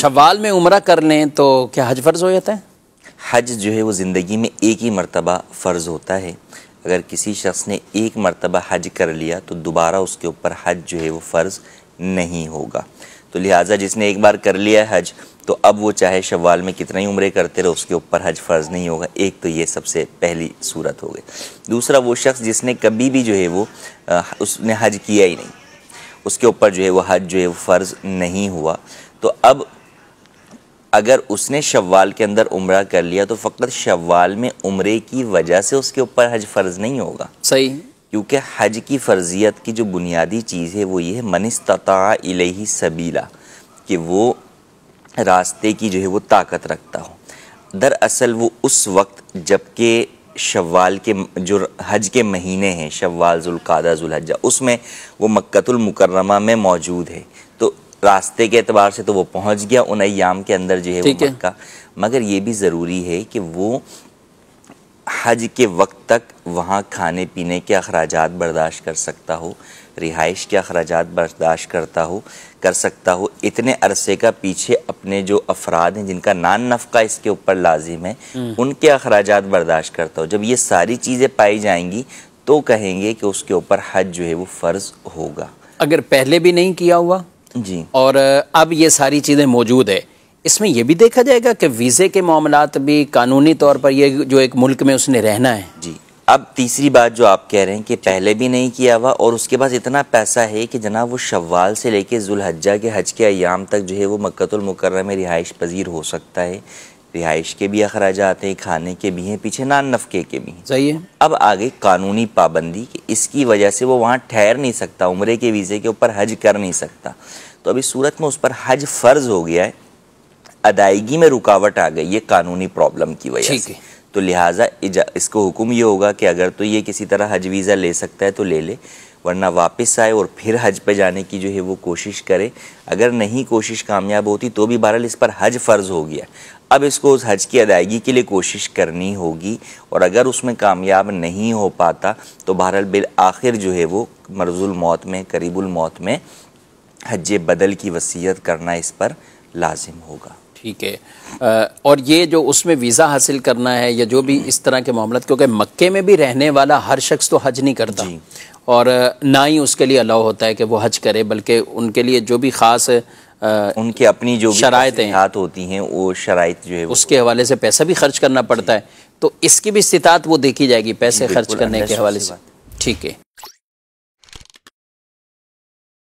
शवाल में उम्र कर लें तो क्या हज फ़र्ज़ हो जाता है हज जो है वो ज़िंदगी में एक ही मरतबा फ़र्ज़ होता है अगर किसी शख्स ने एक मरतबा हज कर लिया तो दोबारा उसके ऊपर हज जो है वो फ़र्ज़ नहीं होगा तो लिहाजा जिसने एक बार कर लिया हज तो अब वो चाहे शवाल में कितना ही उम्र करते रहे उसके ऊपर हज फ़र्ज़ नहीं होगा एक तो ये सबसे पहली सूरत हो गई दूसरा वो शख्स जिसने कभी भी जो है वो उसने हज किया ही नहीं उसके ऊपर जो है वो हज जो है वो फ़र्ज़ नहीं हुआ तो अब अगर उसने शव्वाल के अंदर उम्र कर लिया तो फ़कत शव्वाल में उम्र की वजह से उसके ऊपर हज फ़र्ज नहीं होगा सही क्योंकि हज की फ़र्जियत की जो बुनियादी चीज़ है वो ये है मनस्तता सबीला कि वो रास्ते की जो है वो ताकत रखता हो दरअसल वो उस वक्त जबकि शवाल के जो हज के महीने हैं शवाल जुल्कादा जुलहजा उसमें वो मक्तुलमकरमा में मौजूद है तो रास्ते के एतबार से तो वो पहुंच गया उन अयाम के अंदर जो है वो मक्का मगर ये भी ज़रूरी है कि वो हज के वक्त तक वहाँ खाने पीने के अखराज बर्दाश्त कर सकता हो रिहाइश के अखराज बर्दाश्त करता हो कर सकता हो इतने अरसे का पीछे अपने जो अफराद हैं जिनका नान नफका इसके ऊपर लाजिम है हम्म। उनके अखराज बर्दाश्त करता हो जब ये सारी चीज़ें पाई जाएंगी तो कहेंगे कि उसके ऊपर हज जो है वो फ़र्ज़ होगा अगर पहले भी नहीं किया हुआ जी और अब ये सारी चीज़ें मौजूद है इसमें यह भी देखा जाएगा कि वीज़े के मामला भी कानूनी तौर पर यह जो एक मुल्क में उसने रहना है जी अब तीसरी बात जो आप कह रहे हैं कि पहले भी नहीं किया हुआ और उसके पास इतना पैसा है कि जनाब वो शव्वाल से लेके जुल्हज्जा के हज के अयाम तक जो है वो मक्तुलमकर में रिहाइश पजीर हो सकता है रिहाइश के भी अखराज हैं खाने के भी हैं पीछे नान नफके के भी हैं सही है अब आगे कानूनी पाबंदी कि इसकी वजह से वो वहाँ ठहर नहीं सकता उम्र के वीज़े के ऊपर हज कर नहीं सकता तो अभी सूरत में उस पर हज फ़र्ज हो गया है अदायगी में रुकावट आ गई है कानूनी प्रॉब्लम की वजह से तो लिहाजा इसको हुक्म ये होगा कि अगर तो ये किसी तरह हज वीज़ा ले सकता है तो ले ले वरना वापस आए और फिर हज पे जाने की जो है वो कोशिश करे अगर नहीं कोशिश कामयाब होती तो भी बहरहाल इस पर हज फ़र्ज़ हो गया अब इसको उस हज की अदायगी के लिए कोशिश करनी होगी और अगर उसमें कामयाब नहीं हो पाता तो बहरहाल बिल आखिर जो है वो मरजुल मौत में करीबुल मौत में हज बदल की वसीयत करना इस पर लाजिम होगा ठीक है और ये जो उसमें वीज़ा हासिल करना है या जो भी इस तरह के मामला क्योंकि मक्के में भी रहने वाला हर शख्स तो हज नहीं करता और ना ही उसके लिए अलाउ होता है कि वो हज करे बल्कि उनके लिए जो भी ख़ास उनकी अपनी जो शरातें हाथ होती हैं वो शराय जो है उसके हवाले से पैसा भी खर्च करना पड़ता है तो इसकी भी स्थित वो देखी जाएगी पैसे खर्च करने के हवाले से ठीक है